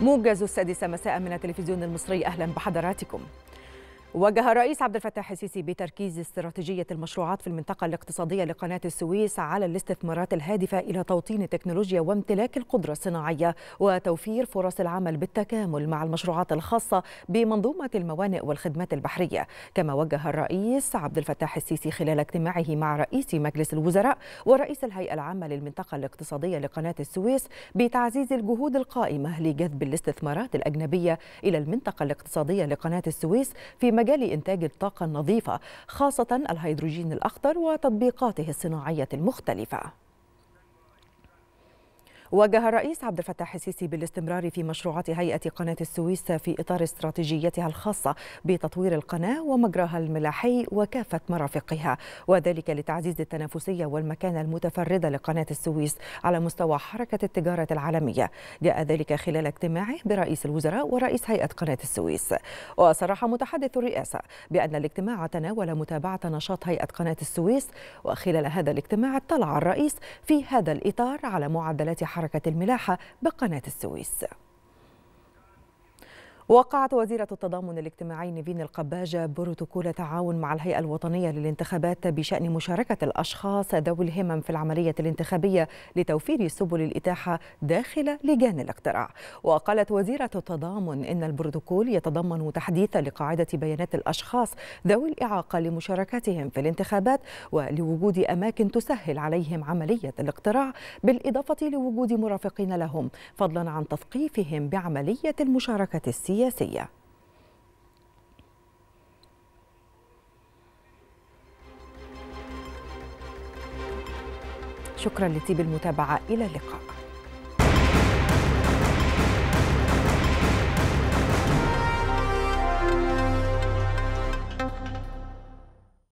موجز السادسة مساء من التلفزيون المصري أهلا بحضراتكم وجه الرئيس عبد الفتاح السيسي بتركيز استراتيجية المشروعات في المنطقة الاقتصادية لقناة السويس على الاستثمارات الهادفة إلى توطين التكنولوجيا وامتلاك القدرة الصناعية وتوفير فرص العمل بالتكامل مع المشروعات الخاصة بمنظومة الموانئ والخدمات البحرية كما وجه الرئيس عبد الفتاح السيسي خلال اجتماعه مع رئيس مجلس الوزراء ورئيس الهيئة العامة للمنطقة الاقتصادية لقناة السويس بتعزيز الجهود القائمة لجذب الاستثمارات الأجنبية إلى المنطقة الاقتصادية لقناة السويس في لمجال إنتاج الطاقة النظيفة خاصة الهيدروجين الأخضر وتطبيقاته الصناعية المختلفة واجه الرئيس عبد الفتاح السيسي بالاستمرار في مشروعات هيئة قناة السويس في إطار استراتيجيتها الخاصة بتطوير القناة ومجراها الملاحي وكافة مرافقها وذلك لتعزيز التنافسية والمكانة المتفردة لقناة السويس على مستوى حركة التجارة العالمية جاء ذلك خلال اجتماعه برئيس الوزراء ورئيس هيئة قناة السويس وصرح متحدث الرئاسة بأن الاجتماع تناول متابعة نشاط هيئة قناة السويس وخلال هذا الاجتماع اطلع الرئيس في هذا الإطار على معدلات حركة الملاحة بقناة السويس وقعت وزيرة التضامن الاجتماعي نيفين القباجة بروتوكول تعاون مع الهيئة الوطنية للانتخابات بشأن مشاركة الأشخاص ذوي الهمم في العملية الانتخابية لتوفير سبل الإتاحة داخل لجان الاقتراع وقالت وزيرة التضامن إن البروتوكول يتضمن تحديث لقاعدة بيانات الأشخاص ذوي الإعاقة لمشاركتهم في الانتخابات ولوجود أماكن تسهل عليهم عملية الاقتراع بالإضافة لوجود مرافقين لهم فضلا عن تثقيفهم بعملية المشاركة السياسية السياسية شكرا لطيب المتابعة إلى اللقاء